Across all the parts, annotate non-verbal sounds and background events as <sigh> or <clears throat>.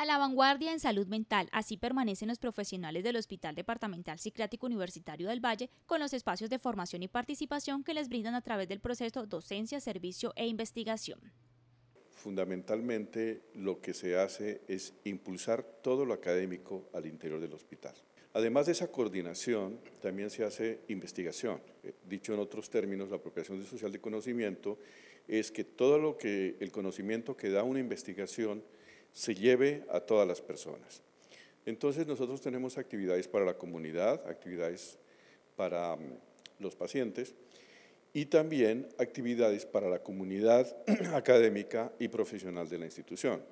a la vanguardia en salud mental. Así permanecen los profesionales del Hospital Departamental Psiquiátrico Universitario del Valle con los espacios de formación y participación que les brindan a través del proceso docencia, servicio e investigación. Fundamentalmente lo que se hace es impulsar todo lo académico al interior del hospital. Además de esa coordinación, también se hace investigación. Eh, dicho en otros términos, la apropiación social de conocimiento es que todo lo que el conocimiento que da una investigación se lleve a todas las personas. Entonces nosotros tenemos actividades para la comunidad, actividades para mm, los pacientes y también actividades para la comunidad <clears throat> académica y profesional de la institución.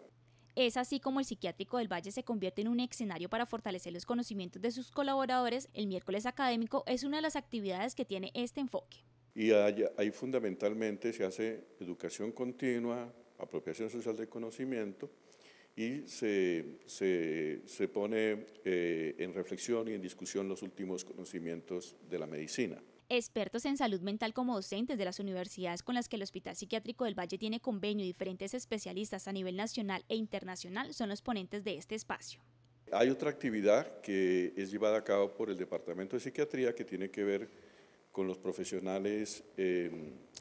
Es así como el psiquiátrico del Valle se convierte en un escenario para fortalecer los conocimientos de sus colaboradores. El miércoles académico es una de las actividades que tiene este enfoque. Y ahí, fundamentalmente se hace educación continua, apropiación social de conocimiento y se, pone eh, en reflexión y en discusión los últimos conocimientos de la medicina. Expertos en salud mental como docentes de las universidades con las que el Hospital Psiquiátrico del Valle tiene convenio y diferentes especialistas a nivel nacional e internacional son los ponentes de este espacio. Hay otra actividad que es llevada a cabo por el Departamento de Psiquiatría que tiene que ver con los profesionales eh,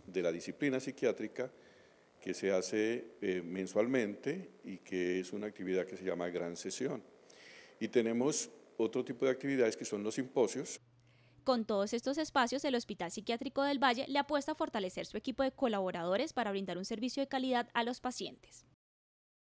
de la disciplina psiquiátrica que se hace eh, mensualmente y que es una actividad que se llama Gran Sesión. Y tenemos otro tipo de actividades que son los simposios. Con todos estos espacios, el Hospital Psiquiátrico del Valle le apuesta a fortalecer su equipo de colaboradores para brindar un servicio de calidad a los pacientes.